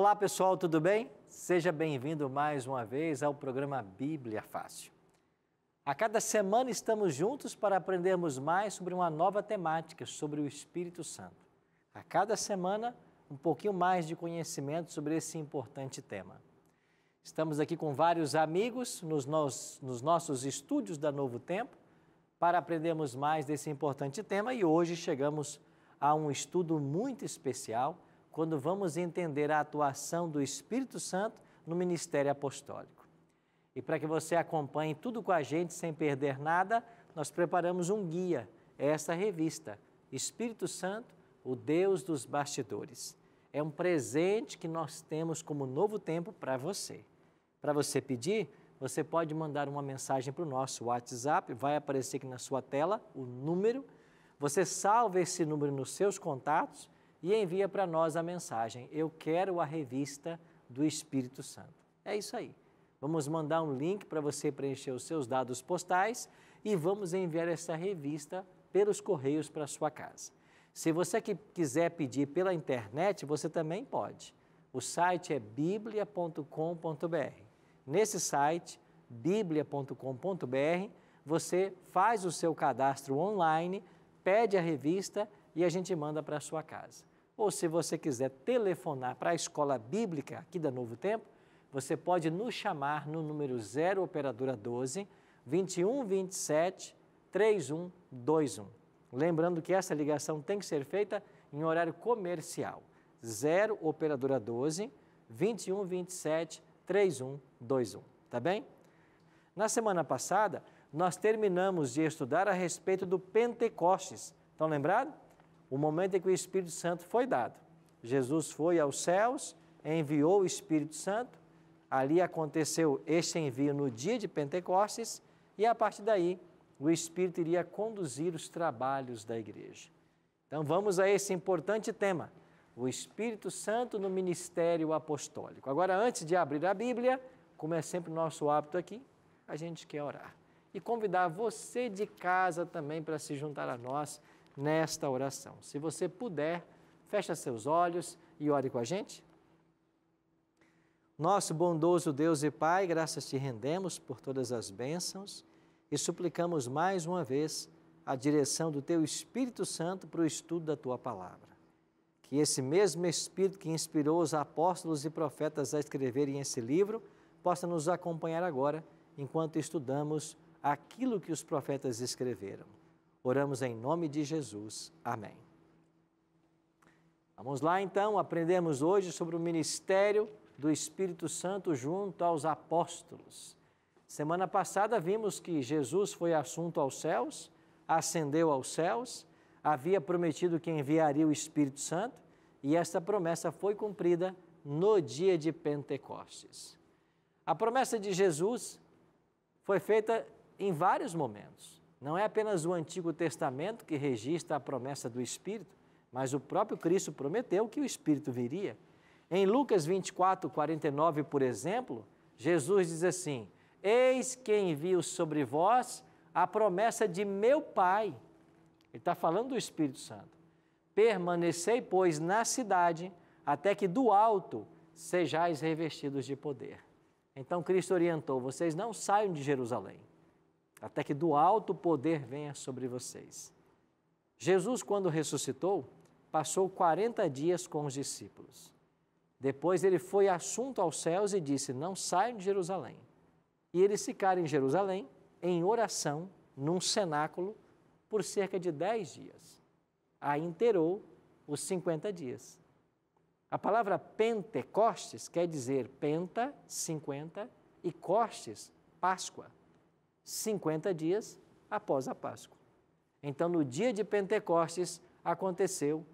Olá pessoal, tudo bem? Seja bem-vindo mais uma vez ao programa Bíblia Fácil. A cada semana estamos juntos para aprendermos mais sobre uma nova temática, sobre o Espírito Santo. A cada semana, um pouquinho mais de conhecimento sobre esse importante tema. Estamos aqui com vários amigos nos, nos, nos nossos estúdios da Novo Tempo para aprendermos mais desse importante tema e hoje chegamos a um estudo muito especial quando vamos entender a atuação do Espírito Santo no ministério apostólico. E para que você acompanhe tudo com a gente sem perder nada, nós preparamos um guia, é essa revista, Espírito Santo, o Deus dos bastidores. É um presente que nós temos como novo tempo para você. Para você pedir, você pode mandar uma mensagem para o nosso WhatsApp, vai aparecer aqui na sua tela o número. Você salva esse número nos seus contatos e envia para nós a mensagem: Eu quero a revista do Espírito Santo. É isso aí. Vamos mandar um link para você preencher os seus dados postais e vamos enviar essa revista pelos correios para sua casa. Se você que quiser pedir pela internet, você também pode. O site é biblia.com.br. Nesse site, biblia.com.br, você faz o seu cadastro online, pede a revista e a gente manda para sua casa ou se você quiser telefonar para a Escola Bíblica aqui da Novo Tempo, você pode nos chamar no número 0 operadora 12 21 27 3121. Lembrando que essa ligação tem que ser feita em horário comercial. 0 operadora 12 21 27 3121, tá bem? Na semana passada, nós terminamos de estudar a respeito do Pentecostes. Estão lembrados? o momento em que o Espírito Santo foi dado. Jesus foi aos céus, enviou o Espírito Santo, ali aconteceu este envio no dia de Pentecostes, e a partir daí o Espírito iria conduzir os trabalhos da igreja. Então vamos a esse importante tema, o Espírito Santo no ministério apostólico. Agora, antes de abrir a Bíblia, como é sempre nosso hábito aqui, a gente quer orar. E convidar você de casa também para se juntar a nós nesta oração. Se você puder, feche seus olhos e ore com a gente. Nosso bondoso Deus e Pai, graças te rendemos por todas as bênçãos e suplicamos mais uma vez a direção do Teu Espírito Santo para o estudo da Tua palavra. Que esse mesmo Espírito que inspirou os apóstolos e profetas a escreverem esse livro possa nos acompanhar agora enquanto estudamos aquilo que os profetas escreveram Oramos em nome de Jesus. Amém. Vamos lá então, aprendemos hoje sobre o ministério do Espírito Santo junto aos apóstolos. Semana passada vimos que Jesus foi assunto aos céus, ascendeu aos céus, havia prometido que enviaria o Espírito Santo e esta promessa foi cumprida no dia de Pentecostes. A promessa de Jesus foi feita em vários momentos. Não é apenas o Antigo Testamento que registra a promessa do Espírito, mas o próprio Cristo prometeu que o Espírito viria. Em Lucas 24, 49, por exemplo, Jesus diz assim: Eis que envio sobre vós a promessa de meu Pai. Ele está falando do Espírito Santo. Permanecei, pois, na cidade, até que do alto sejais revestidos de poder. Então Cristo orientou: vocês não saiam de Jerusalém até que do alto poder venha sobre vocês. Jesus, quando ressuscitou, passou 40 dias com os discípulos. Depois ele foi assunto aos céus e disse: Não saiam de Jerusalém. E eles ficaram em Jerusalém, em oração, num cenáculo, por cerca de 10 dias. Aí interou os 50 dias. A palavra Pentecostes quer dizer penta, 50, e costes, Páscoa. 50 dias após a Páscoa. Então, no dia de Pentecostes, aconteceu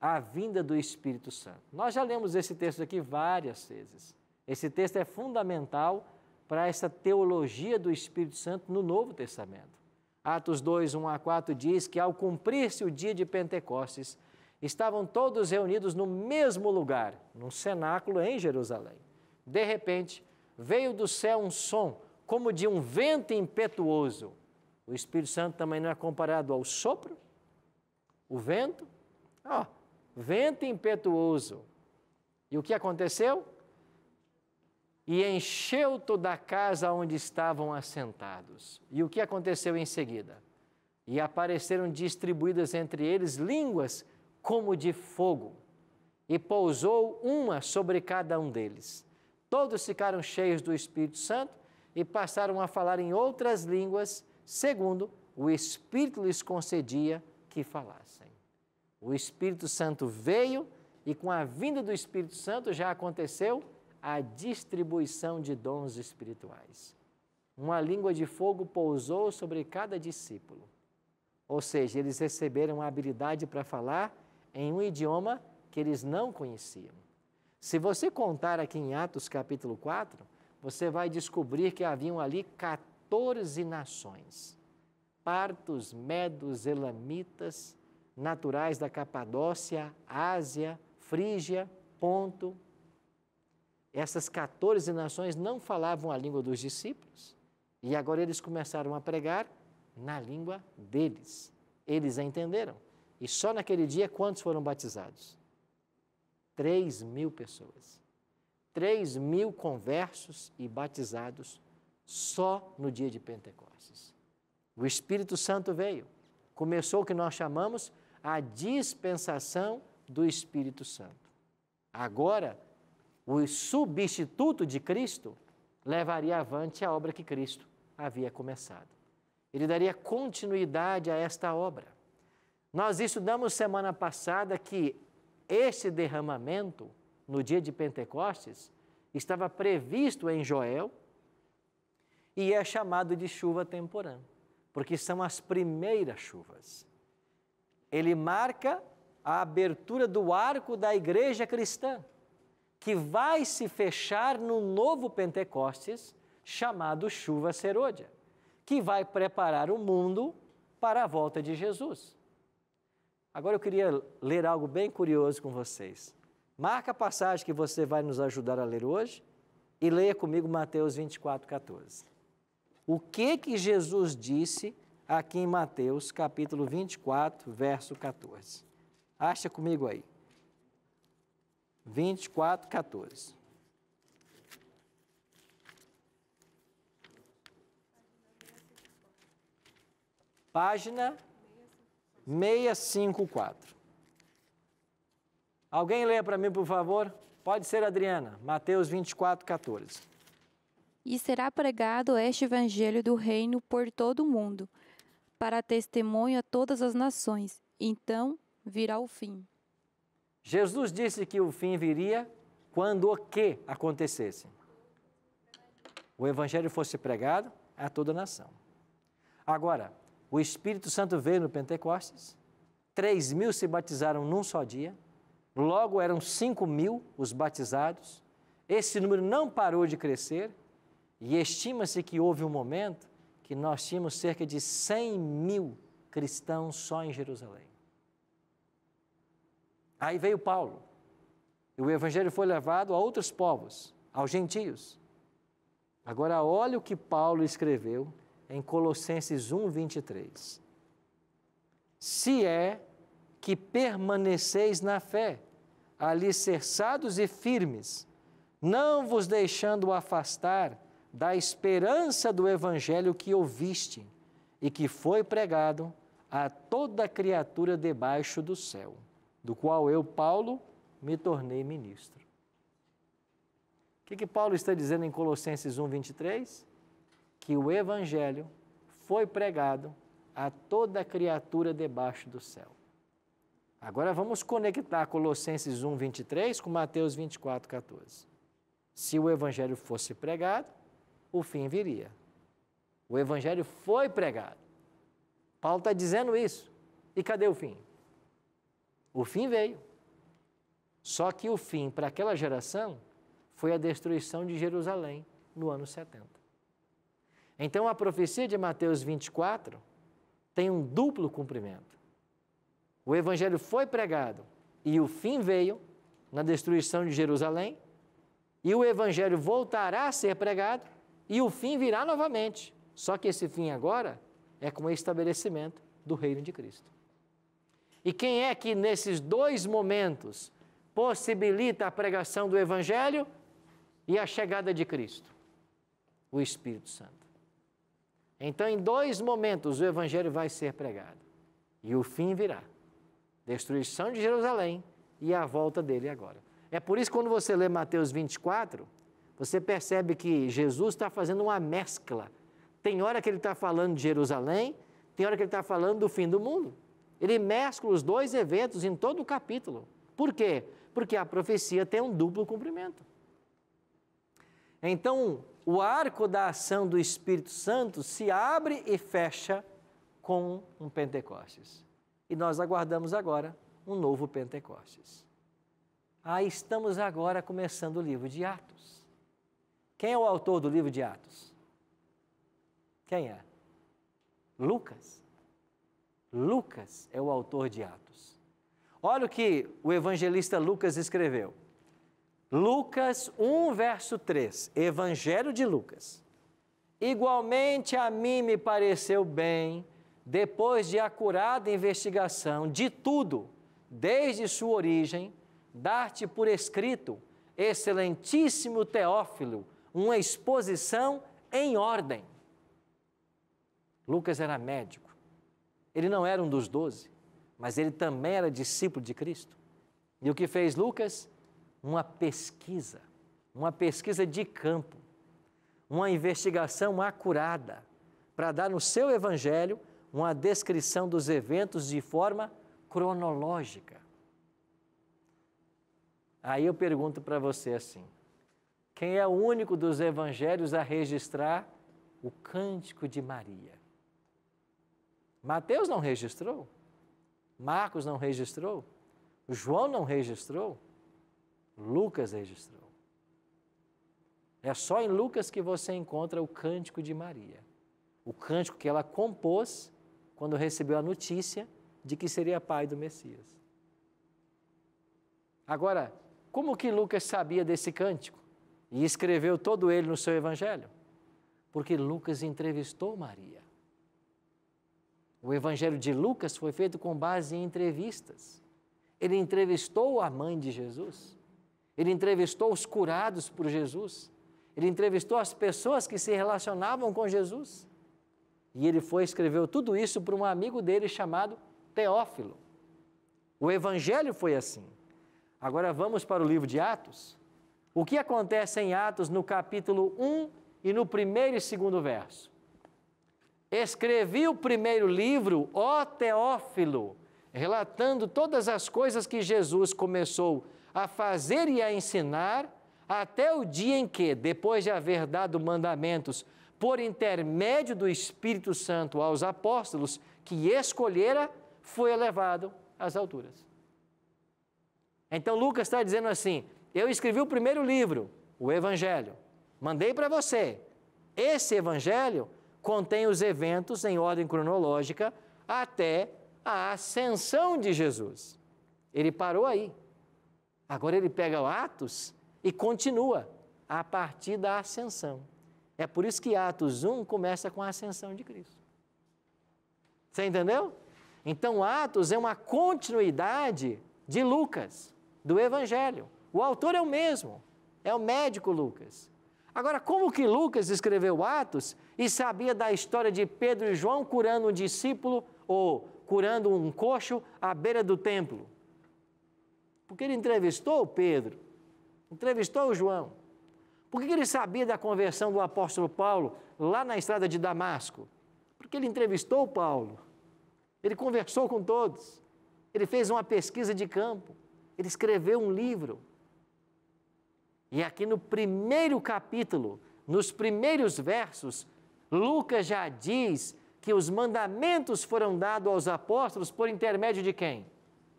a vinda do Espírito Santo. Nós já lemos esse texto aqui várias vezes. Esse texto é fundamental para essa teologia do Espírito Santo no Novo Testamento. Atos 2, 1 a 4 diz que, ao cumprir-se o dia de Pentecostes, estavam todos reunidos no mesmo lugar, num cenáculo em Jerusalém. De repente, veio do céu um som como de um vento impetuoso. O Espírito Santo também não é comparado ao sopro, o vento, ó, vento impetuoso. E o que aconteceu? E encheu toda a casa onde estavam assentados. E o que aconteceu em seguida? E apareceram distribuídas entre eles línguas como de fogo, e pousou uma sobre cada um deles. Todos ficaram cheios do Espírito Santo e passaram a falar em outras línguas, segundo o Espírito lhes concedia que falassem. O Espírito Santo veio e, com a vinda do Espírito Santo, já aconteceu a distribuição de dons espirituais. Uma língua de fogo pousou sobre cada discípulo. Ou seja, eles receberam a habilidade para falar em um idioma que eles não conheciam. Se você contar aqui em Atos capítulo 4, você vai descobrir que haviam ali 14 nações: partos, medos, elamitas, naturais da Capadócia, Ásia, Frígia, Ponto. Essas 14 nações não falavam a língua dos discípulos e agora eles começaram a pregar na língua deles. Eles a entenderam. E só naquele dia, quantos foram batizados? 3 mil pessoas. 3 mil conversos e batizados só no dia de Pentecostes. O Espírito Santo veio. Começou o que nós chamamos a dispensação do Espírito Santo. Agora, o substituto de Cristo levaria avante a obra que Cristo havia começado. Ele daria continuidade a esta obra. Nós estudamos semana passada que este derramamento no dia de Pentecostes, estava previsto em Joel e é chamado de chuva temporã, porque são as primeiras chuvas. Ele marca a abertura do arco da igreja cristã, que vai se fechar no novo Pentecostes, chamado chuva Seródia, que vai preparar o mundo para a volta de Jesus. Agora eu queria ler algo bem curioso com vocês. Marca a passagem que você vai nos ajudar a ler hoje e leia comigo Mateus 24, 14. O que que Jesus disse aqui em Mateus, capítulo 24, verso 14? Acha comigo aí. 24, 14. Página 654. Alguém leia para mim, por favor? Pode ser, Adriana. Mateus 24, 14. E será pregado este evangelho do reino por todo o mundo, para testemunho a todas as nações. Então virá o fim. Jesus disse que o fim viria quando o que acontecesse? O evangelho fosse pregado a toda a nação. Agora, o Espírito Santo veio no Pentecostes, 3 mil se batizaram num só dia, Logo eram 5 mil os batizados. Esse número não parou de crescer e estima-se que houve um momento que nós tínhamos cerca de 100 mil cristãos só em Jerusalém. Aí veio Paulo e o evangelho foi levado a outros povos, aos gentios. Agora olha o que Paulo escreveu em Colossenses 1, 23. Se é que permaneceis na fé, alicerçados e firmes, não vos deixando afastar da esperança do evangelho que ouviste e que foi pregado a toda criatura debaixo do céu, do qual eu, Paulo, me tornei ministro. O que, que Paulo está dizendo em Colossenses 1, 23? Que o evangelho foi pregado a toda criatura debaixo do céu. Agora vamos conectar Colossenses 1, 23 com Mateus 24, 14. Se o evangelho fosse pregado, o fim viria. O evangelho foi pregado. Paulo está dizendo isso. E cadê o fim? O fim veio. Só que o fim para aquela geração foi a destruição de Jerusalém no ano 70. Então a profecia de Mateus 24 tem um duplo cumprimento. O evangelho foi pregado e o fim veio na destruição de Jerusalém, e o evangelho voltará a ser pregado e o fim virá novamente. Só que esse fim agora é com o estabelecimento do reino de Cristo. E quem é que nesses dois momentos possibilita a pregação do evangelho e a chegada de Cristo? O Espírito Santo. Então, em dois momentos, o Evangelho vai ser pregado e o fim virá destruição de Jerusalém e a volta dele agora. É por isso que quando você lê Mateus 24, você percebe que Jesus está fazendo uma mescla. Tem hora que ele está falando de Jerusalém, tem hora que ele está falando do fim do mundo. Ele mescla os dois eventos em todo o capítulo. Por quê? Porque a profecia tem um duplo cumprimento. Então, o arco da ação do Espírito Santo se abre e fecha com um Pentecostes. E nós aguardamos agora um novo Pentecostes. Ah, estamos agora começando o livro de Atos. Quem é o autor do livro de Atos? Quem é? Lucas. Lucas é o autor de Atos. Olha o que o evangelista Lucas escreveu. Lucas 1, verso 3, Evangelho de Lucas. Igualmente a mim me pareceu bem depois de acurada investigação de tudo, desde sua origem, dar-te por escrito, excelentíssimo Teófilo, uma exposição em ordem. Lucas era médico. Ele não era um dos doze, mas ele também era discípulo de Cristo. E o que fez Lucas? Uma pesquisa, uma pesquisa de campo, uma investigação acurada para dar no seu evangelho uma descrição dos eventos de forma cronológica. Aí eu pergunto para você assim: quem é o único dos evangelhos a registrar o cântico de Maria? Mateus não registrou, Marcos não registrou, João não registrou, Lucas registrou. É só em Lucas que você encontra o cântico de Maria, o cântico que ela compôs quando recebeu a notícia de que seria pai do Messias. Agora, como que Lucas sabia desse cântico e escreveu todo ele no seu evangelho? Porque Lucas entrevistou Maria. O evangelho de Lucas foi feito com base em entrevistas. Ele entrevistou a mãe de Jesus. Ele entrevistou os curados por Jesus. Ele entrevistou as pessoas que se relacionavam com Jesus. E ele foi escreveu tudo isso para um amigo dele chamado Teófilo. O evangelho foi assim. Agora vamos para o livro de Atos. O que acontece em Atos no capítulo 1 e no primeiro e segundo verso? Escrevi o primeiro livro, ó Teófilo, relatando todas as coisas que Jesus começou a fazer e a ensinar, até o dia em que, depois de haver dado mandamentos por intermédio do Espírito Santo aos apóstolos que escolhera, foi elevado às alturas. Então Lucas está dizendo assim: eu escrevi o primeiro livro, o Evangelho, mandei para você. Esse Evangelho contém os eventos em ordem cronológica até a ascensão de Jesus. Ele parou aí. Agora ele pega o Atos e continua a partir da ascensão. É por isso que Atos 1 começa com a ascensão de Cristo. Você entendeu? Então, Atos é uma continuidade de Lucas, do Evangelho. O autor é o mesmo, é o médico Lucas. Agora, como que Lucas escreveu Atos e sabia da história de Pedro e João curando um discípulo ou curando um coxo à beira do templo? Porque ele entrevistou o Pedro, entrevistou o João. Por que ele sabia da conversão do apóstolo Paulo lá na estrada de Damasco? Porque ele entrevistou Paulo, ele conversou com todos, ele fez uma pesquisa de campo, ele escreveu um livro. E aqui no primeiro capítulo, nos primeiros versos, Lucas já diz que os mandamentos foram dados aos apóstolos por intermédio de quem?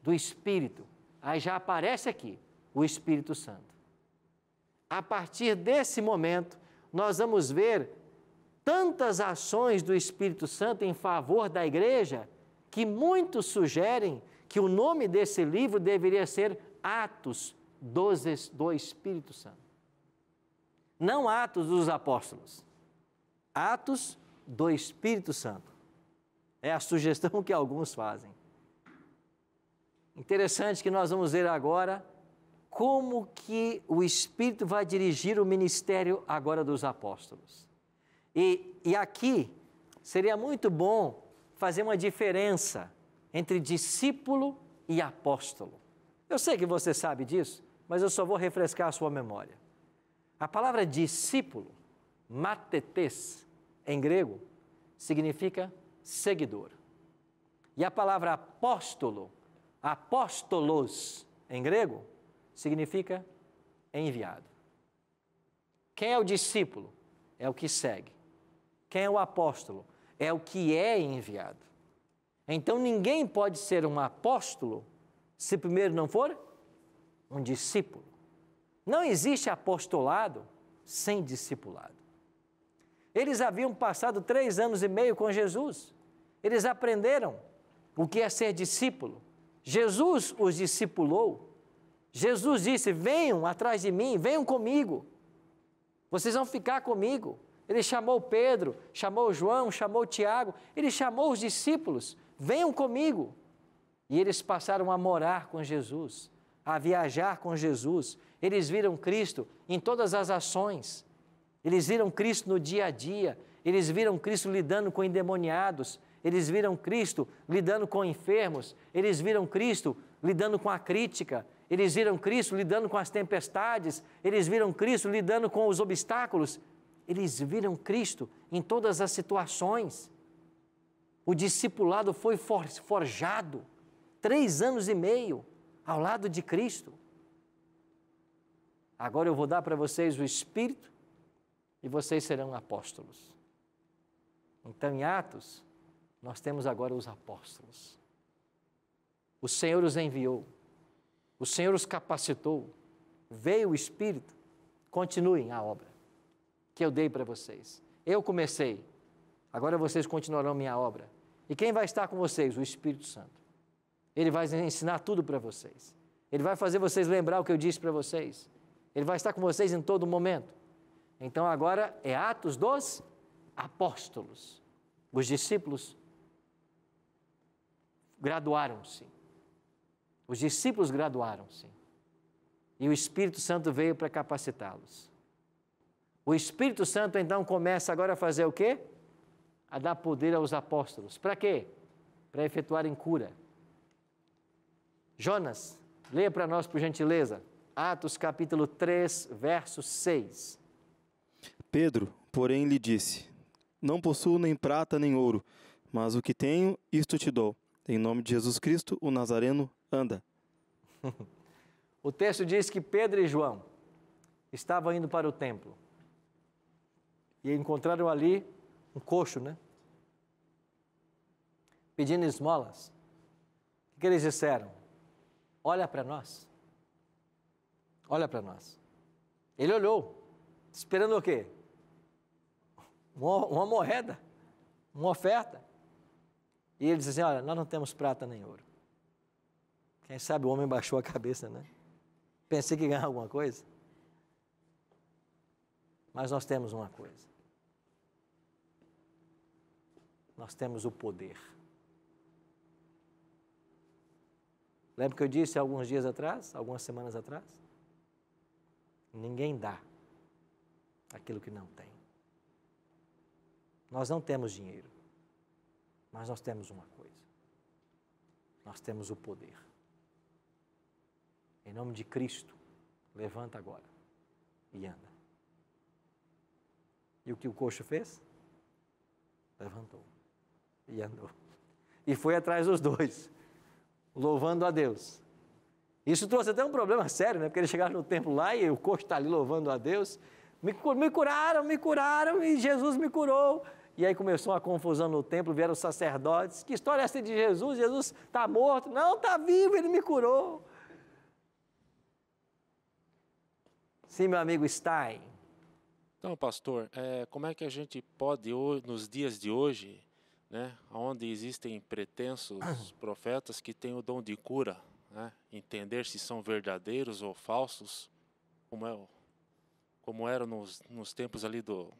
Do Espírito. Aí já aparece aqui o Espírito Santo a partir desse momento, nós vamos ver tantas ações do Espírito Santo em favor da igreja que muitos sugerem que o nome desse livro deveria ser Atos do Espírito Santo. Não Atos dos Apóstolos, Atos do Espírito Santo. É a sugestão que alguns fazem. Interessante que nós vamos ver agora como que o Espírito vai dirigir o ministério agora dos apóstolos. E, e aqui seria muito bom fazer uma diferença entre discípulo e apóstolo. Eu sei que você sabe disso, mas eu só vou refrescar a sua memória. A palavra discípulo, matetes, em grego, significa seguidor. E a palavra apóstolo, apóstolos, em grego, significa enviado. Quem é o discípulo? É o que segue. Quem é o apóstolo? É o que é enviado. Então ninguém pode ser um apóstolo se primeiro não for um discípulo. Não existe apostolado sem discipulado. Eles haviam passado três anos e meio com Jesus. Eles aprenderam o que é ser discípulo. Jesus os discipulou Jesus disse: Venham atrás de mim, venham comigo, vocês vão ficar comigo. Ele chamou Pedro, chamou João, chamou Tiago, ele chamou os discípulos: Venham comigo. E eles passaram a morar com Jesus, a viajar com Jesus. Eles viram Cristo em todas as ações, eles viram Cristo no dia a dia, eles viram Cristo lidando com endemoniados, eles viram Cristo lidando com enfermos, eles viram Cristo lidando com a crítica, eles viram Cristo lidando com as tempestades, eles viram Cristo lidando com os obstáculos, eles viram Cristo em todas as situações. O discipulado foi forjado três anos e meio ao lado de Cristo. Agora eu vou dar para vocês o Espírito e vocês serão apóstolos. Então, em Atos, nós temos agora os apóstolos. O Senhor os enviou o Senhor os capacitou. Veio o Espírito. Continuem a obra que eu dei para vocês. Eu comecei. Agora vocês continuarão minha obra. E quem vai estar com vocês? O Espírito Santo. Ele vai ensinar tudo para vocês. Ele vai fazer vocês lembrar o que eu disse para vocês. Ele vai estar com vocês em todo momento. Então agora é Atos dos Apóstolos. Os discípulos graduaram-se os discípulos graduaram-se e o Espírito Santo veio para capacitá-los. O Espírito Santo então começa agora a fazer o quê? A dar poder aos apóstolos. Para quê? Para efetuarem cura. Jonas, leia para nós por gentileza. Atos capítulo 3, verso 6. Pedro, porém, lhe disse: Não possuo nem prata nem ouro, mas o que tenho, isto te dou. Em nome de Jesus Cristo, o Nazareno, anda. o texto diz que Pedro e João estavam indo para o templo e encontraram ali um coxo, né? Pedindo esmolas. O que eles disseram? Olha para nós. Olha para nós. Ele olhou, esperando o quê? Uma, uma moeda, uma oferta. E ele disse assim: Olha, nós não temos prata nem ouro quem sabe o homem baixou a cabeça, né? Pensei que ganhava alguma coisa. Mas nós temos uma coisa. Nós temos o poder. Lembra que eu disse alguns dias atrás, algumas semanas atrás? Ninguém dá aquilo que não tem. Nós não temos dinheiro, mas nós temos uma coisa: nós temos o poder. Em nome de Cristo, levanta agora e anda. E o que o coxo fez? Levantou e andou. E foi atrás dos dois, louvando a Deus. Isso trouxe até um problema sério, né? Porque eles chegaram no templo lá e o coxo está ali louvando a Deus. Me, me, curaram, me curaram e Jesus me curou. E aí começou uma confusão no templo, vieram os sacerdotes. Que história é essa de Jesus? Jesus está morto? Não, está vivo, ele me curou. Sim, meu amigo Stein. Então, pastor, é, como é que a gente pode, nos dias de hoje, né, onde existem pretensos profetas que têm o dom de cura, né, entender se são verdadeiros ou falsos, como, é, como era nos, nos tempos ali do,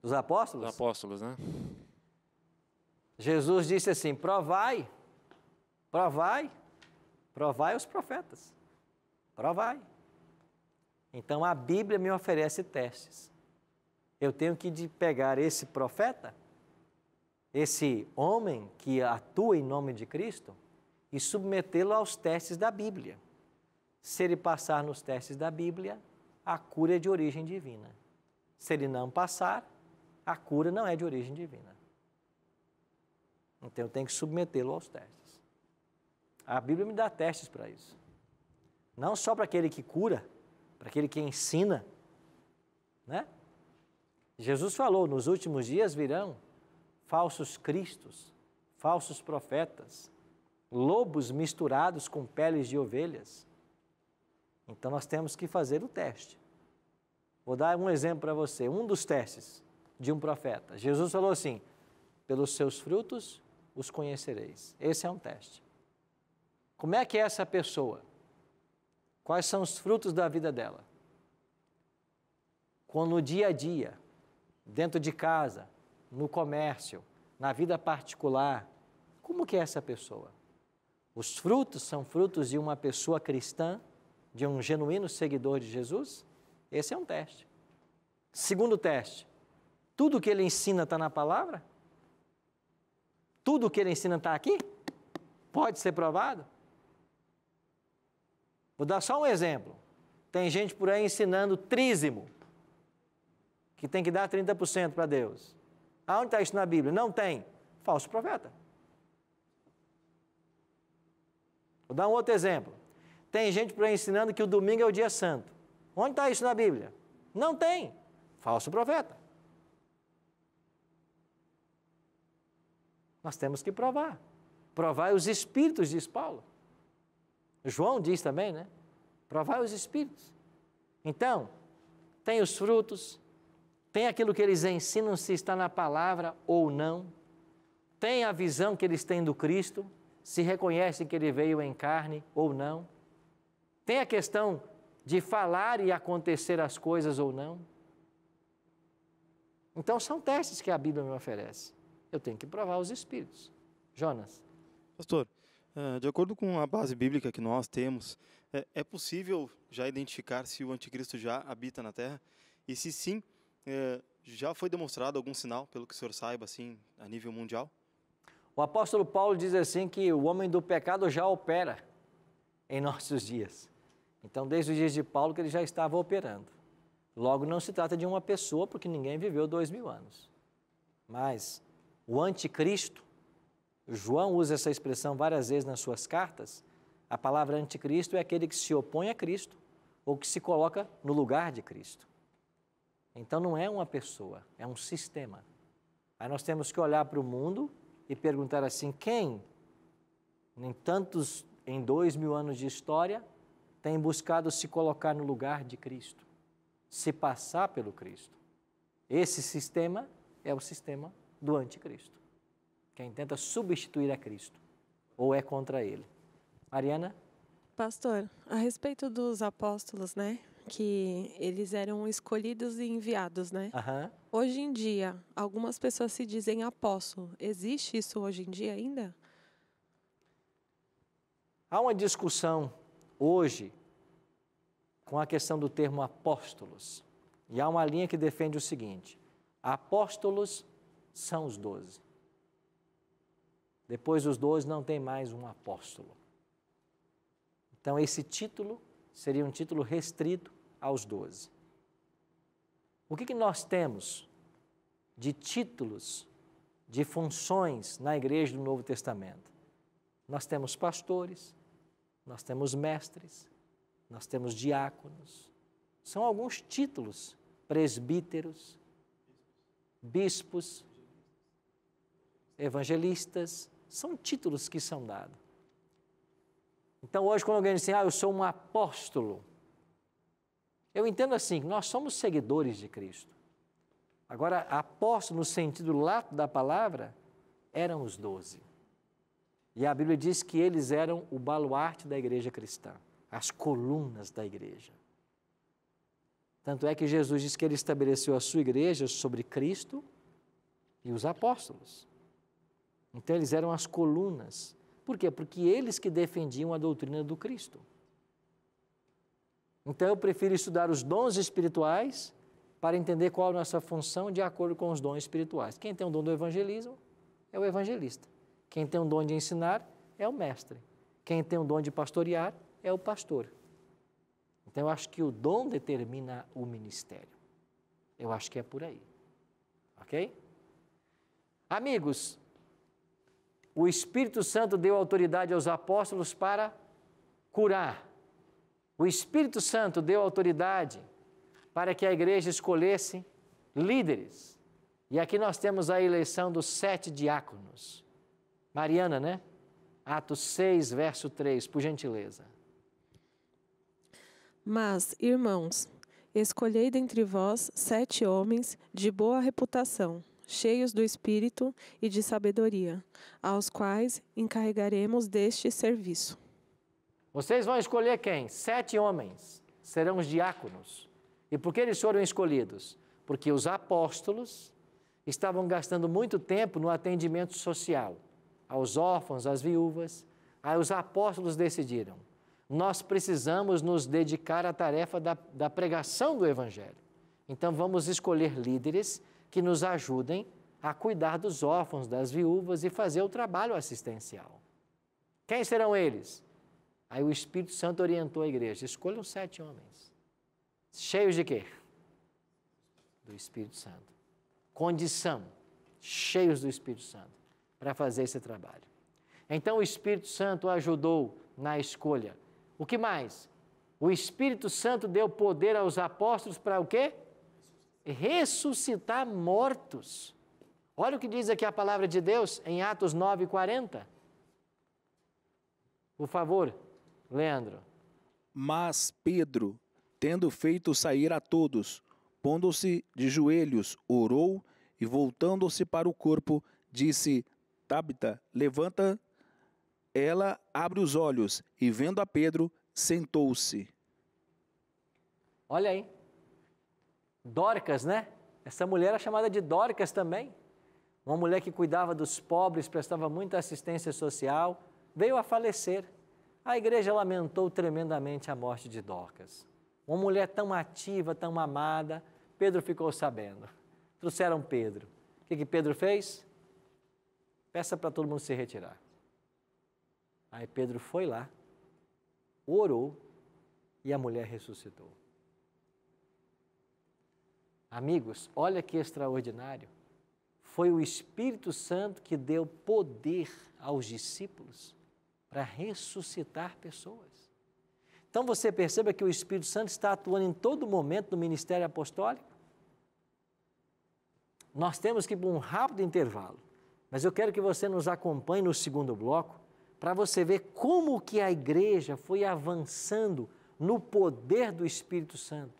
dos apóstolos? Dos apóstolos, né? Jesus disse assim: provai, provai, provai os profetas, provai. Então a Bíblia me oferece testes. Eu tenho que de pegar esse profeta, esse homem que atua em nome de Cristo, e submetê-lo aos testes da Bíblia. Se ele passar nos testes da Bíblia, a cura é de origem divina. Se ele não passar, a cura não é de origem divina. Então eu tenho que submetê-lo aos testes. A Bíblia me dá testes para isso. Não só para aquele que cura, para aquele que ensina, né? Jesus falou: nos últimos dias virão falsos cristos, falsos profetas, lobos misturados com peles de ovelhas. Então nós temos que fazer o teste. Vou dar um exemplo para você, um dos testes de um profeta. Jesus falou assim: pelos seus frutos os conhecereis. Esse é um teste. Como é que é essa pessoa? Quais são os frutos da vida dela? Quando no dia a dia, dentro de casa, no comércio, na vida particular, como que é essa pessoa? Os frutos são frutos de uma pessoa cristã, de um genuíno seguidor de Jesus? Esse é um teste. Segundo teste, tudo que ele ensina está na palavra? Tudo que ele ensina está aqui? Pode ser provado? Vou dar só um exemplo. Tem gente por aí ensinando trízimo, que tem que dar 30% para Deus. Aonde está isso na Bíblia? Não tem. Falso profeta. Vou dar um outro exemplo. Tem gente por aí ensinando que o domingo é o dia santo. Onde está isso na Bíblia? Não tem. Falso profeta. Nós temos que provar. Provar os Espíritos, diz Paulo. João diz também, né? Provai os espíritos. Então, tem os frutos, tem aquilo que eles ensinam se está na palavra ou não, tem a visão que eles têm do Cristo, se reconhecem que ele veio em carne ou não, tem a questão de falar e acontecer as coisas ou não. Então são testes que a Bíblia me oferece. Eu tenho que provar os espíritos. Jonas. Pastor, ah, de acordo com a base bíblica que nós temos, é, é possível já identificar se o anticristo já habita na Terra? E se sim, é, já foi demonstrado algum sinal, pelo que o senhor saiba, assim, a nível mundial? O apóstolo Paulo diz assim que o homem do pecado já opera em nossos dias. Então, desde os dias de Paulo que ele já estava operando. Logo, não se trata de uma pessoa, porque ninguém viveu dois mil anos. Mas o anticristo João usa essa expressão várias vezes nas suas cartas. A palavra anticristo é aquele que se opõe a Cristo ou que se coloca no lugar de Cristo. Então não é uma pessoa, é um sistema. Aí nós temos que olhar para o mundo e perguntar assim: quem, em tantos, em dois mil anos de história, tem buscado se colocar no lugar de Cristo, se passar pelo Cristo? Esse sistema é o sistema do anticristo. Quem tenta substituir a Cristo ou é contra ele. Mariana? Pastor, a respeito dos apóstolos, né? Que eles eram escolhidos e enviados, né? Uhum. Hoje em dia, algumas pessoas se dizem apóstolo. Existe isso hoje em dia ainda? Há uma discussão hoje com a questão do termo apóstolos. E há uma linha que defende o seguinte: apóstolos são os doze. Depois dos doze não tem mais um apóstolo. Então esse título seria um título restrito aos doze. O que, que nós temos de títulos, de funções na igreja do Novo Testamento? Nós temos pastores, nós temos mestres, nós temos diáconos. São alguns títulos: presbíteros, bispos, evangelistas, são títulos que são dados. Então, hoje, quando alguém diz assim, ah, eu sou um apóstolo, eu entendo assim, nós somos seguidores de Cristo. Agora, apóstolo, no sentido lato da palavra, eram os doze. E a Bíblia diz que eles eram o baluarte da igreja cristã, as colunas da igreja. Tanto é que Jesus diz que ele estabeleceu a sua igreja sobre Cristo e os apóstolos. Então eles eram as colunas. Por quê? Porque eles que defendiam a doutrina do Cristo. Então eu prefiro estudar os dons espirituais para entender qual é a nossa função de acordo com os dons espirituais. Quem tem o um dom do evangelismo é o evangelista. Quem tem o um dom de ensinar é o mestre. Quem tem o um dom de pastorear é o pastor. Então eu acho que o dom determina o ministério. Eu acho que é por aí. Ok? Amigos, o Espírito Santo deu autoridade aos apóstolos para curar. O Espírito Santo deu autoridade para que a igreja escolhesse líderes. E aqui nós temos a eleição dos sete diáconos. Mariana, né? Atos 6, verso 3, por gentileza. Mas, irmãos, escolhei dentre vós sete homens de boa reputação cheios do espírito e de sabedoria, aos quais encarregaremos deste serviço. Vocês vão escolher quem? Sete homens serão os diáconos. E por que eles foram escolhidos? Porque os apóstolos estavam gastando muito tempo no atendimento social, aos órfãos, às viúvas. Aí os apóstolos decidiram: nós precisamos nos dedicar à tarefa da, da pregação do Evangelho. Então vamos escolher líderes que nos ajudem a cuidar dos órfãos, das viúvas e fazer o trabalho assistencial. Quem serão eles? Aí o Espírito Santo orientou a igreja: escolham sete homens. Cheios de quê? Do Espírito Santo. Condição: cheios do Espírito Santo para fazer esse trabalho. Então o Espírito Santo ajudou na escolha. O que mais? O Espírito Santo deu poder aos apóstolos para o quê? ressuscitar mortos. Olha o que diz aqui a palavra de Deus em Atos 40. Por favor, Leandro. Mas Pedro, tendo feito sair a todos, pondo-se de joelhos, orou e voltando-se para o corpo, disse: Tabita, levanta. Ela abre os olhos e vendo a Pedro, sentou-se. Olha aí. Dorcas, né? Essa mulher era é chamada de Dorcas também. Uma mulher que cuidava dos pobres, prestava muita assistência social, veio a falecer. A igreja lamentou tremendamente a morte de Dorcas. Uma mulher tão ativa, tão amada, Pedro ficou sabendo. Trouxeram Pedro. O que, que Pedro fez? Peça para todo mundo se retirar. Aí Pedro foi lá, orou e a mulher ressuscitou. Amigos, olha que extraordinário. Foi o Espírito Santo que deu poder aos discípulos para ressuscitar pessoas. Então você perceba que o Espírito Santo está atuando em todo momento no ministério apostólico. Nós temos que ir para um rápido intervalo, mas eu quero que você nos acompanhe no segundo bloco para você ver como que a igreja foi avançando no poder do Espírito Santo.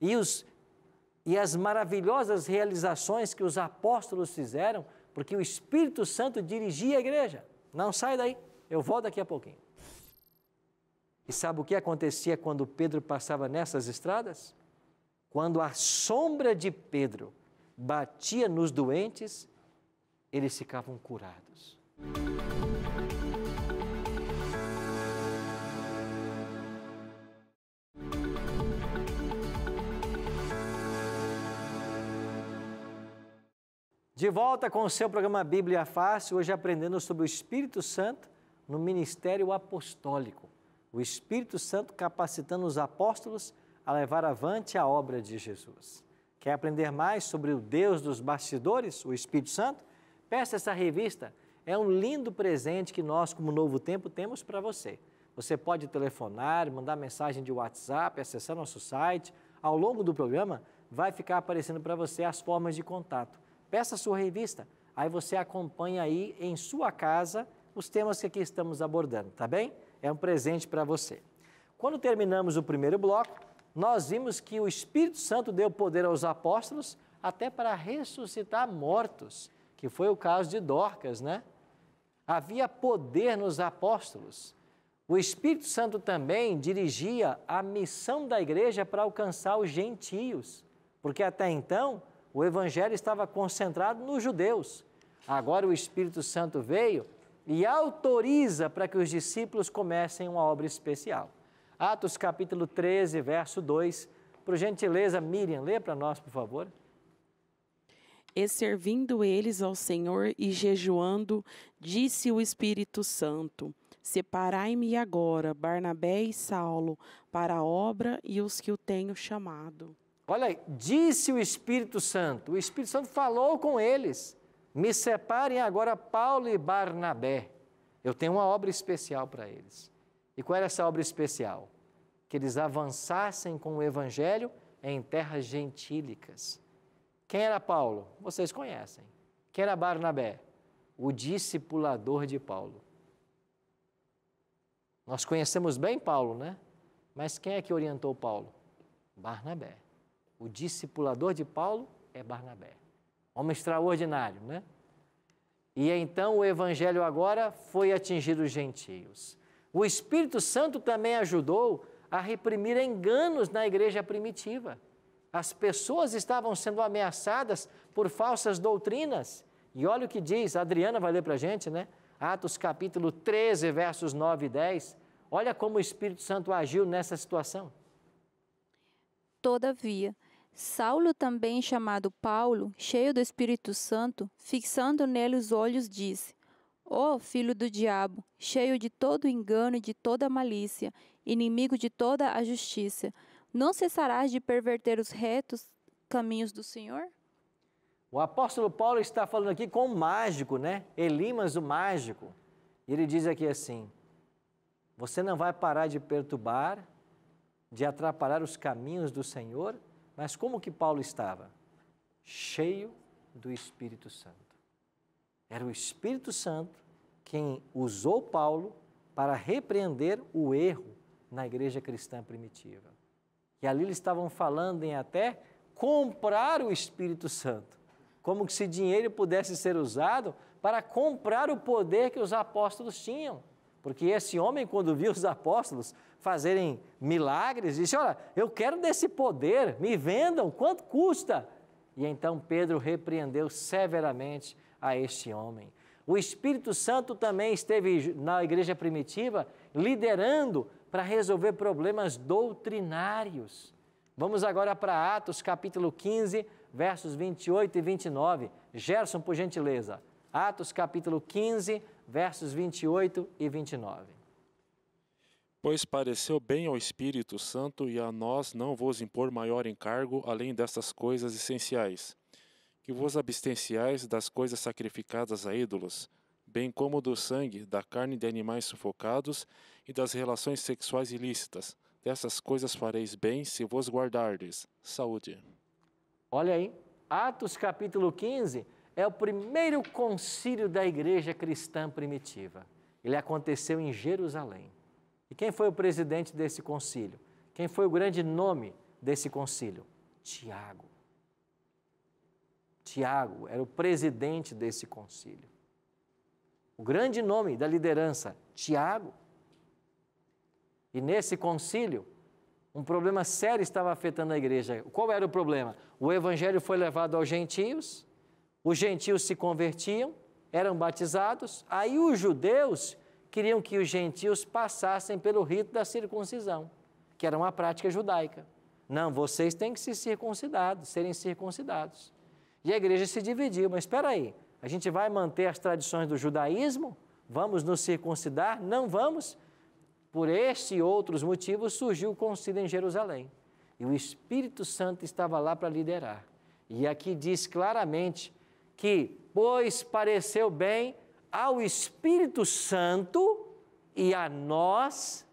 E os e as maravilhosas realizações que os apóstolos fizeram, porque o Espírito Santo dirigia a igreja. Não sai daí, eu volto daqui a pouquinho. E sabe o que acontecia quando Pedro passava nessas estradas? Quando a sombra de Pedro batia nos doentes, eles ficavam curados. De volta com o seu programa Bíblia Fácil, hoje aprendendo sobre o Espírito Santo no ministério apostólico. O Espírito Santo capacitando os apóstolos a levar avante a obra de Jesus. Quer aprender mais sobre o Deus dos bastidores, o Espírito Santo? Peça essa revista. É um lindo presente que nós, como Novo Tempo, temos para você. Você pode telefonar, mandar mensagem de WhatsApp, acessar nosso site. Ao longo do programa, vai ficar aparecendo para você as formas de contato Peça sua revista. Aí você acompanha aí em sua casa os temas que aqui estamos abordando, tá bem? É um presente para você. Quando terminamos o primeiro bloco, nós vimos que o Espírito Santo deu poder aos apóstolos até para ressuscitar mortos, que foi o caso de Dorcas, né? Havia poder nos apóstolos. O Espírito Santo também dirigia a missão da igreja para alcançar os gentios, porque até então o evangelho estava concentrado nos judeus. Agora o Espírito Santo veio e autoriza para que os discípulos comecem uma obra especial. Atos capítulo 13, verso 2. Por gentileza, Miriam, lê para nós, por favor. E servindo eles ao Senhor e jejuando, disse o Espírito Santo: Separai-me agora, Barnabé e Saulo, para a obra e os que o tenho chamado. Olha aí, disse o Espírito Santo, o Espírito Santo falou com eles: me separem agora Paulo e Barnabé. Eu tenho uma obra especial para eles. E qual era essa obra especial? Que eles avançassem com o Evangelho em terras gentílicas. Quem era Paulo? Vocês conhecem. Quem era Barnabé? O discipulador de Paulo. Nós conhecemos bem Paulo, né? Mas quem é que orientou Paulo? Barnabé. O discipulador de Paulo é Barnabé. Homem extraordinário, né? E é então o evangelho agora foi atingir os gentios. O Espírito Santo também ajudou a reprimir enganos na igreja primitiva. As pessoas estavam sendo ameaçadas por falsas doutrinas. E olha o que diz, a Adriana vai ler para a gente, né? Atos capítulo 13, versos 9 e 10. Olha como o Espírito Santo agiu nessa situação. Todavia, Saulo, também chamado Paulo, cheio do Espírito Santo, fixando nele os olhos, disse: Ó oh, filho do diabo, cheio de todo engano e de toda malícia, inimigo de toda a justiça, não cessarás de perverter os retos caminhos do Senhor? O apóstolo Paulo está falando aqui com o mágico, né? Elimas, o mágico. E ele diz aqui assim: Você não vai parar de perturbar, de atrapalhar os caminhos do Senhor? Mas como que Paulo estava? Cheio do Espírito Santo. Era o Espírito Santo quem usou Paulo para repreender o erro na igreja cristã primitiva. E ali eles estavam falando em até comprar o Espírito Santo, como se dinheiro pudesse ser usado para comprar o poder que os apóstolos tinham. Porque esse homem, quando viu os apóstolos, fazerem milagres, disse: Olha, eu quero desse poder, me vendam, quanto custa? E então Pedro repreendeu severamente a este homem. O Espírito Santo também esteve na igreja primitiva liderando para resolver problemas doutrinários. Vamos agora para Atos capítulo 15, versos 28 e 29. Gerson, por gentileza. Atos capítulo 15, versos 28 e 29. Pois pareceu bem ao Espírito Santo e a nós não vos impor maior encargo além destas coisas essenciais: que vos abstenciais das coisas sacrificadas a ídolos, bem como do sangue, da carne de animais sufocados e das relações sexuais ilícitas. Dessas coisas fareis bem se vos guardardes. Saúde. Olha aí, Atos capítulo 15 é o primeiro concílio da igreja cristã primitiva. Ele aconteceu em Jerusalém. E quem foi o presidente desse concílio? Quem foi o grande nome desse concílio? Tiago. Tiago era o presidente desse concílio. O grande nome da liderança, Tiago. E nesse concílio, um problema sério estava afetando a igreja. Qual era o problema? O evangelho foi levado aos gentios, os gentios se convertiam, eram batizados, aí os judeus queriam que os gentios passassem pelo rito da circuncisão, que era uma prática judaica. Não, vocês têm que se circuncidados, serem circuncidados. E a igreja se dividiu, mas espera aí, a gente vai manter as tradições do judaísmo? Vamos nos circuncidar? Não vamos? Por este e outros motivos surgiu o concílio em Jerusalém. E o Espírito Santo estava lá para liderar. E aqui diz claramente que, pois pareceu bem ao Espírito Santo e a nós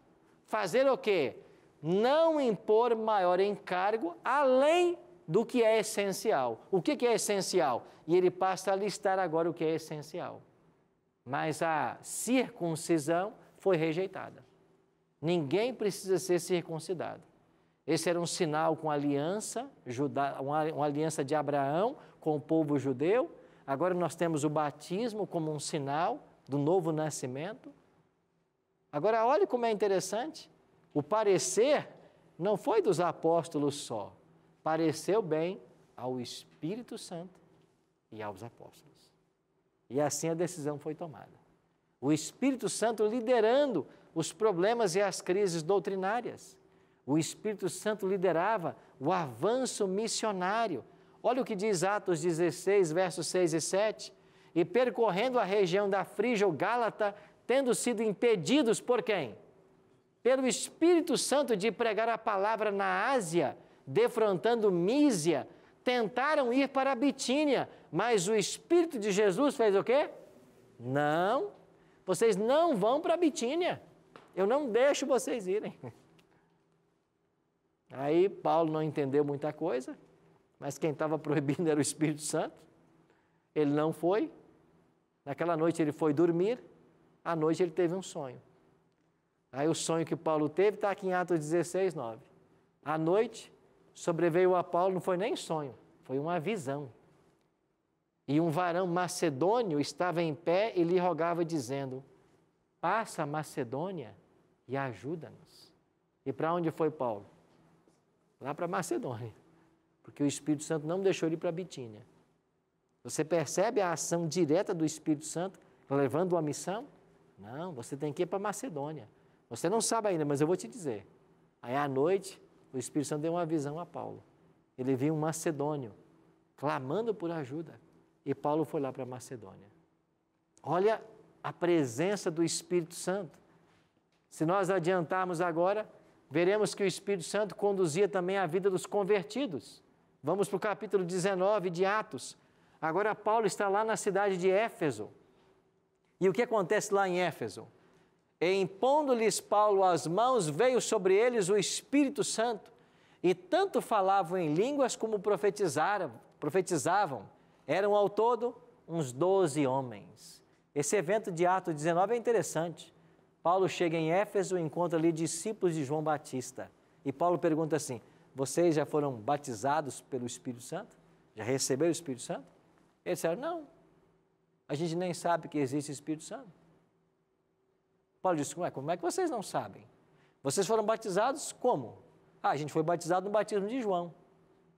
fazer o quê? Não impor maior encargo além do que é essencial. O que, que é essencial? E ele passa a listar agora o que é essencial. Mas a circuncisão foi rejeitada. Ninguém precisa ser circuncidado. Esse era um sinal com aliança, uma aliança de Abraão com o povo judeu Agora nós temos o batismo como um sinal do novo nascimento. Agora, olhe como é interessante. O parecer não foi dos apóstolos só. Pareceu bem ao Espírito Santo e aos apóstolos. E assim a decisão foi tomada. O Espírito Santo liderando os problemas e as crises doutrinárias. O Espírito Santo liderava o avanço missionário Olha o que diz Atos 16, versos 6 e 7. E percorrendo a região da Frígia ou Gálata, tendo sido impedidos por quem? Pelo Espírito Santo de pregar a palavra na Ásia, defrontando Mísia, tentaram ir para a Bitínia, mas o Espírito de Jesus fez o quê? Não, vocês não vão para a Bitínia. Eu não deixo vocês irem. Aí Paulo não entendeu muita coisa, mas quem estava proibindo era o Espírito Santo. Ele não foi. Naquela noite ele foi dormir, à noite ele teve um sonho. Aí o sonho que Paulo teve está aqui em Atos 16, 9. À noite sobreveio a Paulo, não foi nem sonho, foi uma visão. E um varão macedônio estava em pé e lhe rogava, dizendo: Passa a Macedônia e ajuda-nos. E para onde foi Paulo? Lá para Macedônia porque o Espírito Santo não deixou ele ir para Bitínia. Você percebe a ação direta do Espírito Santo levando uma missão? Não, você tem que ir para Macedônia. Você não sabe ainda, mas eu vou te dizer. Aí à noite, o Espírito Santo deu uma visão a Paulo. Ele viu um macedônio clamando por ajuda. E Paulo foi lá para Macedônia. Olha a presença do Espírito Santo. Se nós adiantarmos agora, veremos que o Espírito Santo conduzia também a vida dos convertidos. Vamos para o capítulo 19 de Atos. Agora, Paulo está lá na cidade de Éfeso. E o que acontece lá em Éfeso? Impondo-lhes Paulo as mãos, veio sobre eles o Espírito Santo, e tanto falavam em línguas como profetizaram, profetizavam. Eram ao todo uns doze homens. Esse evento de Atos 19 é interessante. Paulo chega em Éfeso e encontra ali discípulos de João Batista. E Paulo pergunta assim: vocês já foram batizados pelo Espírito Santo? Já receberam o Espírito Santo? Eles disseram: Não. A gente nem sabe que existe Espírito Santo. Paulo disse: Como é, como é que vocês não sabem? Vocês foram batizados como? Ah, a gente foi batizado no batismo de João.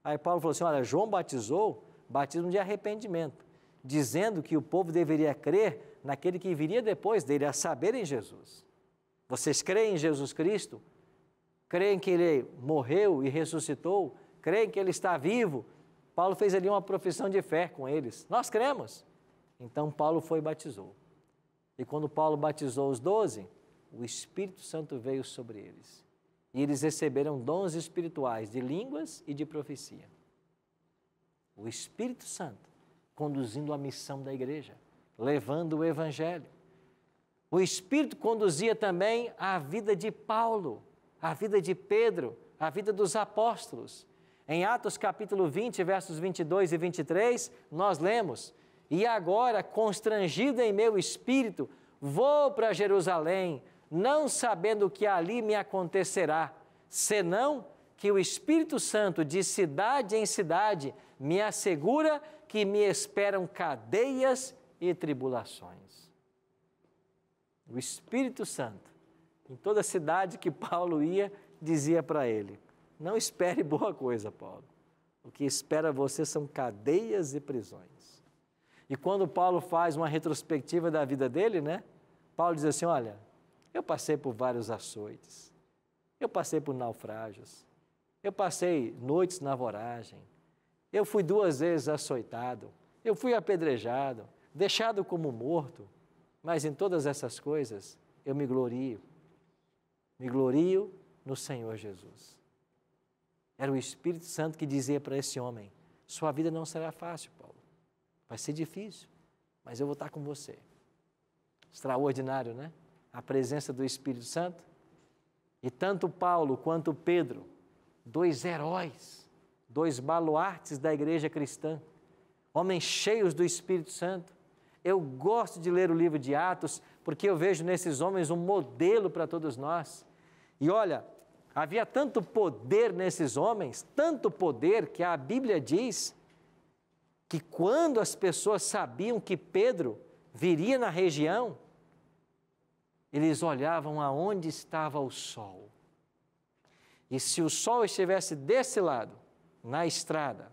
Aí Paulo falou assim: Olha, João batizou batismo de arrependimento, dizendo que o povo deveria crer naquele que viria depois dele, a saber em Jesus. Vocês creem em Jesus Cristo? creem que ele morreu e ressuscitou, creem que ele está vivo. Paulo fez ali uma profissão de fé com eles. Nós cremos. Então Paulo foi e batizou. E quando Paulo batizou os doze, o Espírito Santo veio sobre eles. E eles receberam dons espirituais de línguas e de profecia. O Espírito Santo conduzindo a missão da igreja, levando o Evangelho. O Espírito conduzia também a vida de Paulo, a vida de Pedro, a vida dos apóstolos. Em Atos capítulo 20, versos 22 e 23, nós lemos: E agora, constrangido em meu espírito, vou para Jerusalém, não sabendo o que ali me acontecerá, senão que o Espírito Santo, de cidade em cidade, me assegura que me esperam cadeias e tribulações. O Espírito Santo em toda cidade que Paulo ia, dizia para ele: Não espere boa coisa, Paulo. O que espera você são cadeias e prisões. E quando Paulo faz uma retrospectiva da vida dele, né? Paulo diz assim: Olha, eu passei por vários açoites, eu passei por naufrágios, eu passei noites na voragem, eu fui duas vezes açoitado, eu fui apedrejado, deixado como morto, mas em todas essas coisas eu me glorio me glorio no Senhor Jesus. Era o Espírito Santo que dizia para esse homem: Sua vida não será fácil, Paulo. Vai ser difícil, mas eu vou estar com você. Extraordinário, né? A presença do Espírito Santo. E tanto Paulo quanto Pedro, dois heróis, dois baluartes da igreja cristã, homens cheios do Espírito Santo. Eu gosto de ler o livro de Atos porque eu vejo nesses homens um modelo para todos nós. E olha, havia tanto poder nesses homens, tanto poder que a Bíblia diz que quando as pessoas sabiam que Pedro viria na região, eles olhavam aonde estava o sol. E se o sol estivesse desse lado, na estrada,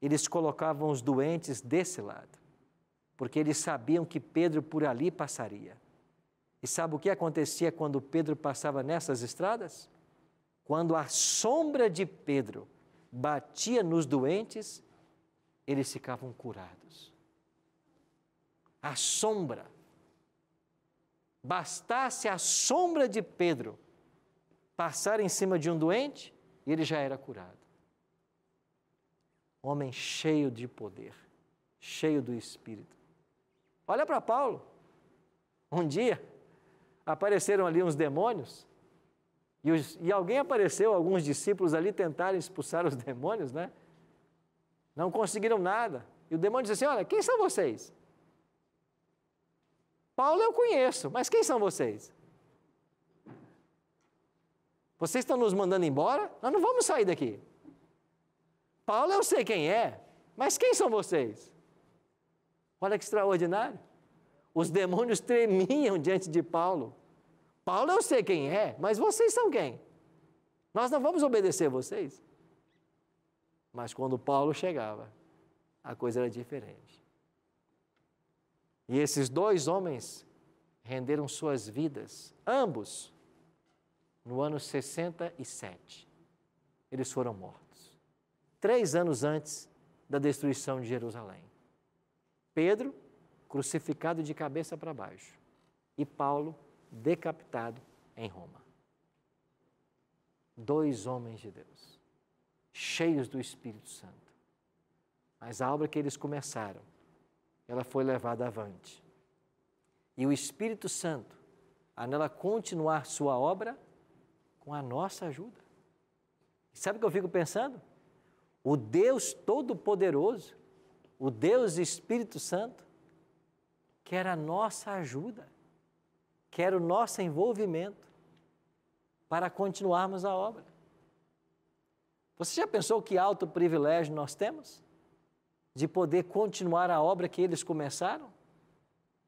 eles colocavam os doentes desse lado porque eles sabiam que Pedro por ali passaria. E sabe o que acontecia quando Pedro passava nessas estradas? Quando a sombra de Pedro batia nos doentes, eles ficavam curados. A sombra. Bastasse a sombra de Pedro passar em cima de um doente, ele já era curado. Homem cheio de poder, cheio do Espírito Olha para Paulo. Um dia apareceram ali uns demônios e, os, e, alguém apareceu, alguns discípulos ali tentaram expulsar os demônios, né? Não conseguiram nada. E o demônio disse assim: Olha, quem são vocês? Paulo eu conheço, mas quem são vocês? Vocês estão nos mandando embora? Nós não vamos sair daqui. Paulo eu sei quem é, mas quem são vocês? Olha que extraordinário. Os demônios tremiam diante de Paulo. Paulo eu sei quem é, mas vocês são quem? Nós não vamos obedecer vocês. Mas quando Paulo chegava, a coisa era diferente. E esses dois homens renderam suas vidas, ambos, no ano 67. Eles foram mortos, três anos antes da destruição de Jerusalém. Pedro, crucificado de cabeça para baixo, e Paulo, decapitado em Roma. Dois homens de Deus, cheios do Espírito Santo. Mas a obra que eles começaram, ela foi levada avante. E o Espírito Santo anela continuar sua obra com a nossa ajuda. sabe o que eu fico pensando? O Deus Todo-Poderoso o Deus Espírito Santo quer a nossa ajuda, quer o nosso envolvimento para continuarmos a obra. Você já pensou que alto privilégio nós temos? De poder continuar a obra que eles começaram?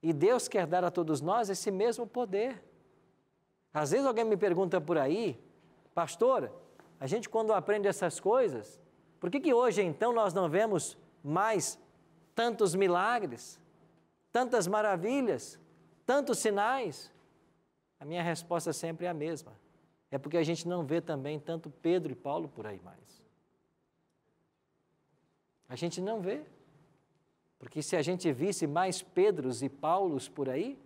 E Deus quer dar a todos nós esse mesmo poder. Às vezes alguém me pergunta por aí, pastor, a gente quando aprende essas coisas, por que, que hoje então nós não vemos mais tantos milagres, tantas maravilhas, tantos sinais? A minha resposta sempre é a mesma. É porque a gente não vê também tanto Pedro e Paulo por aí mais. A gente não vê. Porque se a gente visse mais Pedros e Paulos por aí,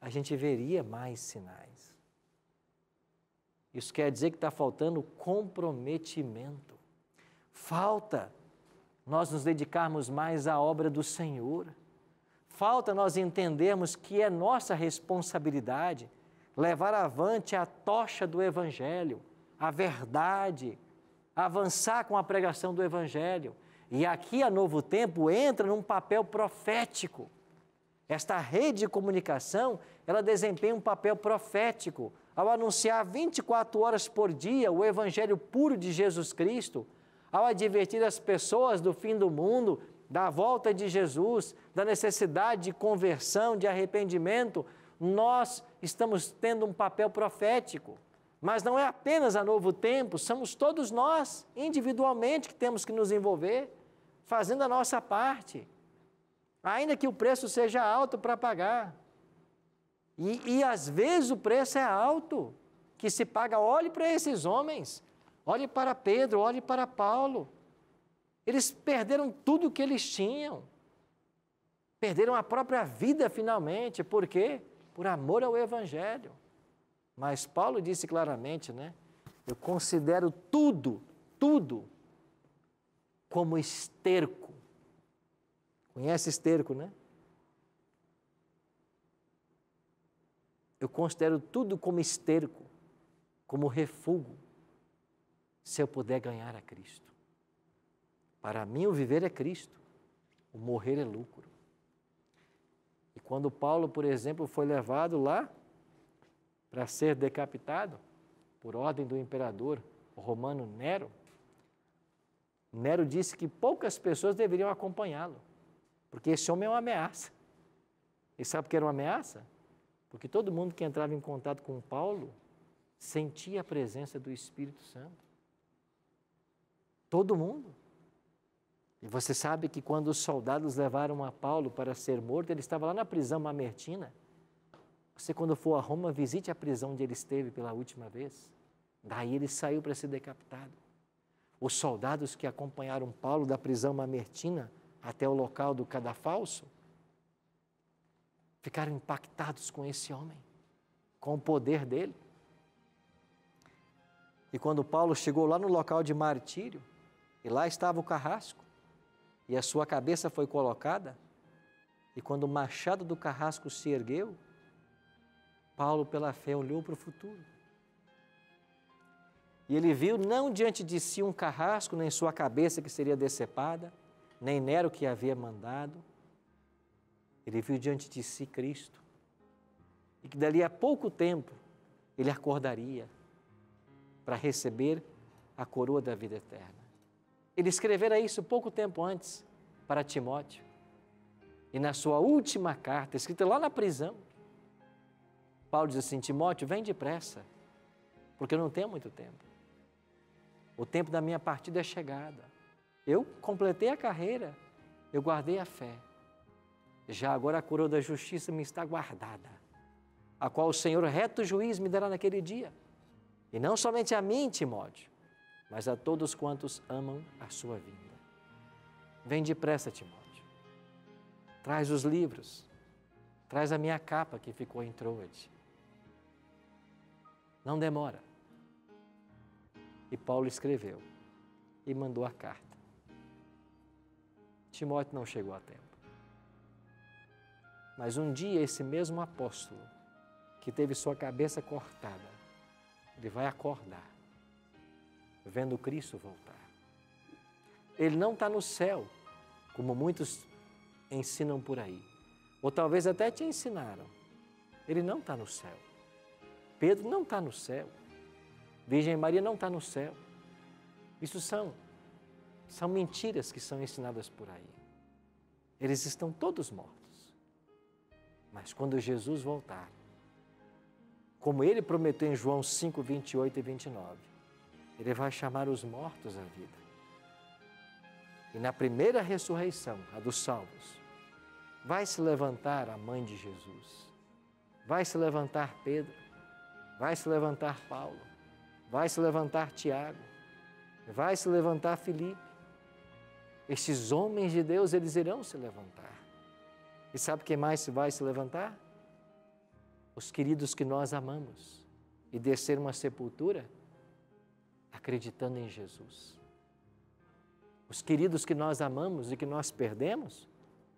a gente veria mais sinais. Isso quer dizer que está faltando comprometimento. Falta nós nos dedicarmos mais à obra do Senhor. Falta nós entendermos que é nossa responsabilidade levar avante a tocha do Evangelho, a verdade, avançar com a pregação do Evangelho. E aqui a Novo Tempo entra num papel profético. Esta rede de comunicação, ela desempenha um papel profético ao anunciar 24 horas por dia o evangelho puro de Jesus Cristo ao advertir as pessoas do fim do mundo, da volta de Jesus, da necessidade de conversão, de arrependimento, nós estamos tendo um papel profético. Mas não é apenas a Novo Tempo, somos todos nós, individualmente, que temos que nos envolver, fazendo a nossa parte, ainda que o preço seja alto para pagar. E, e às vezes o preço é alto que se paga. Olhe para esses homens, Olhe para Pedro, olhe para Paulo. Eles perderam tudo o que eles tinham. Perderam a própria vida finalmente. Por quê? Por amor ao Evangelho. Mas Paulo disse claramente, né? Eu considero tudo, tudo, como esterco. Conhece esterco, né? Eu considero tudo como esterco, como refúgio se eu puder ganhar a Cristo. Para mim, o viver é Cristo, o morrer é lucro. E quando Paulo, por exemplo, foi levado lá para ser decapitado, por ordem do imperador romano Nero, Nero disse que poucas pessoas deveriam acompanhá-lo, porque esse homem é uma ameaça. E sabe o que era uma ameaça? Porque todo mundo que entrava em contato com Paulo sentia a presença do Espírito Santo. Todo mundo. E você sabe que quando os soldados levaram a Paulo para ser morto, ele estava lá na prisão mamertina. Você, quando for a Roma, visite a prisão onde ele esteve pela última vez. Daí ele saiu para ser decapitado. Os soldados que acompanharam Paulo da prisão mamertina até o local do cadafalso ficaram impactados com esse homem, com o poder dele. E quando Paulo chegou lá no local de martírio, e lá estava o carrasco, e a sua cabeça foi colocada. E quando o machado do carrasco se ergueu, Paulo, pela fé, olhou para o futuro. E ele viu não diante de si um carrasco, nem sua cabeça que seria decepada, nem Nero que havia mandado. Ele viu diante de si Cristo. E que dali a pouco tempo ele acordaria para receber a coroa da vida eterna. Ele escrevera isso pouco tempo antes para Timóteo. E na sua última carta, escrita lá na prisão, Paulo diz assim: Timóteo, vem depressa, porque eu não tenho muito tempo. O tempo da minha partida é chegada. Eu completei a carreira, eu guardei a fé. Já agora a coroa da justiça me está guardada, a qual o Senhor, reto juiz, me dará naquele dia. E não somente a mim, Timóteo, mas a todos quantos amam a sua vinda. Vem depressa, Timóteo. Traz os livros. Traz a minha capa que ficou em Troade. Não demora. E Paulo escreveu e mandou a carta. Timóteo não chegou a tempo. Mas um dia, esse mesmo apóstolo, que teve sua cabeça cortada, ele vai acordar vendo Cristo voltar. Ele não está no céu, como muitos ensinam por aí. Ou talvez até te ensinaram. Ele não está no céu. Pedro não está no céu. Virgem Maria não está no céu. Isso são, são mentiras que são ensinadas por aí. Eles estão todos mortos. Mas quando Jesus voltar, como ele prometeu em João 5, 28 e 29, ele vai chamar os mortos à vida. E na primeira ressurreição, a dos salvos, vai se levantar a mãe de Jesus, vai se levantar Pedro, vai se levantar Paulo, vai se levantar Tiago, vai se levantar Filipe. Estes homens de Deus, eles irão se levantar. E sabe quem mais vai se levantar? Os queridos que nós amamos. E descer uma sepultura acreditando em Jesus. Os queridos que nós amamos e que nós perdemos,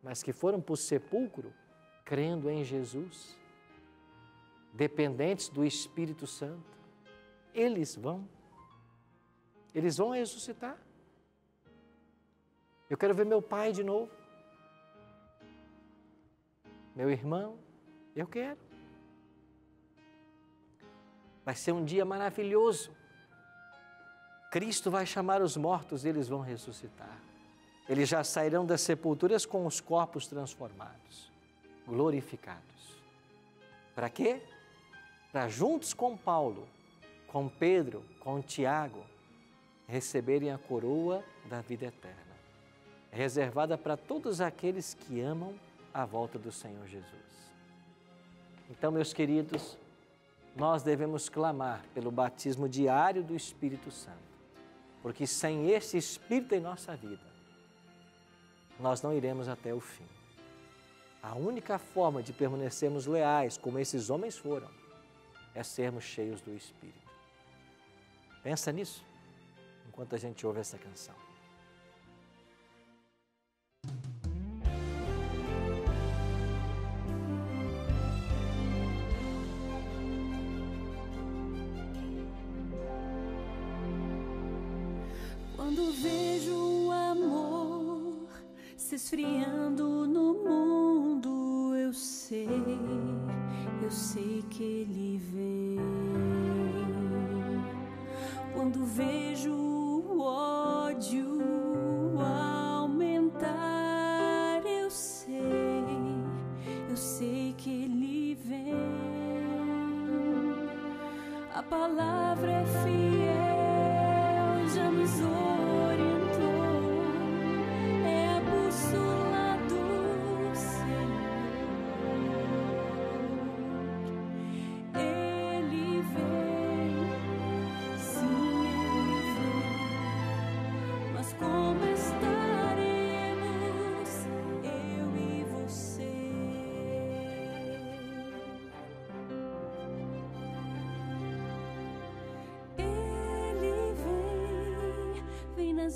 mas que foram para o sepulcro crendo em Jesus, dependentes do Espírito Santo, eles vão. Eles vão ressuscitar. Eu quero ver meu pai de novo. Meu irmão, eu quero. Vai ser um dia maravilhoso. Cristo vai chamar os mortos e eles vão ressuscitar. Eles já sairão das sepulturas com os corpos transformados, glorificados. Para quê? Para juntos com Paulo, com Pedro, com Tiago, receberem a coroa da vida eterna, reservada para todos aqueles que amam a volta do Senhor Jesus. Então, meus queridos, nós devemos clamar pelo batismo diário do Espírito Santo porque sem esse Espírito em nossa vida, nós não iremos até o fim. A única forma de permanecermos leais, como esses homens foram, é sermos cheios do Espírito. Pensa nisso enquanto a gente ouve essa canção.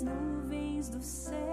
nuvens do céu.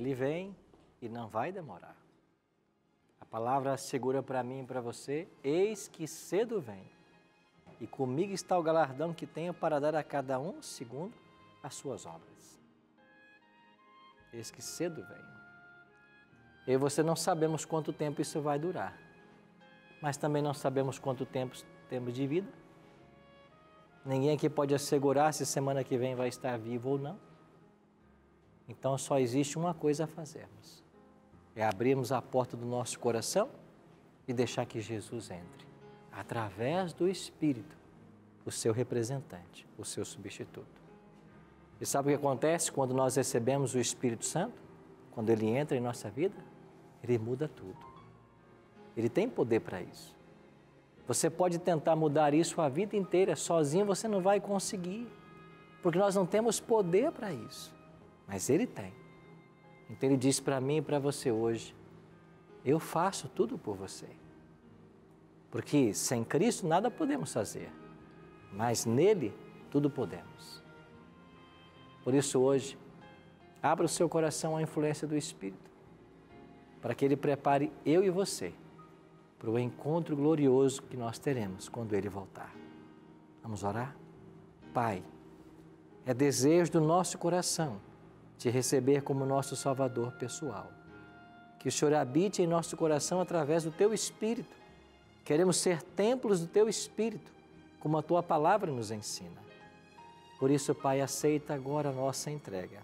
Ele vem e não vai demorar. A palavra segura para mim e para você: Eis que cedo vem, e comigo está o galardão que tenho para dar a cada um segundo as suas obras. Eis que cedo vem. Eu e você não sabemos quanto tempo isso vai durar, mas também não sabemos quanto tempo temos de vida. Ninguém aqui pode assegurar se semana que vem vai estar vivo ou não. Então só existe uma coisa a fazermos: é abrirmos a porta do nosso coração e deixar que Jesus entre, através do Espírito, o seu representante, o seu substituto. E sabe o que acontece quando nós recebemos o Espírito Santo? Quando ele entra em nossa vida, ele muda tudo. Ele tem poder para isso. Você pode tentar mudar isso a vida inteira, sozinho você não vai conseguir, porque nós não temos poder para isso mas Ele tem. Então Ele diz para mim e para você hoje: eu faço tudo por você. Porque sem Cristo nada podemos fazer, mas nele tudo podemos. Por isso, hoje, abra o seu coração à influência do Espírito, para que ele prepare eu e você para o encontro glorioso que nós teremos quando ele voltar. Vamos orar? Pai, é desejo do nosso coração te receber como nosso Salvador pessoal. Que o Senhor habite em nosso coração através do teu Espírito. Queremos ser templos do teu Espírito, como a tua palavra nos ensina. Por isso, Pai, aceita agora a nossa entrega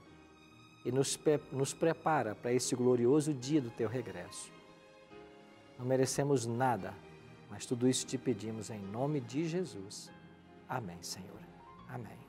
e nos, nos prepara para esse glorioso dia do teu regresso. Não merecemos nada, mas tudo isso te pedimos em nome de Jesus. Amém, Senhor. Amém.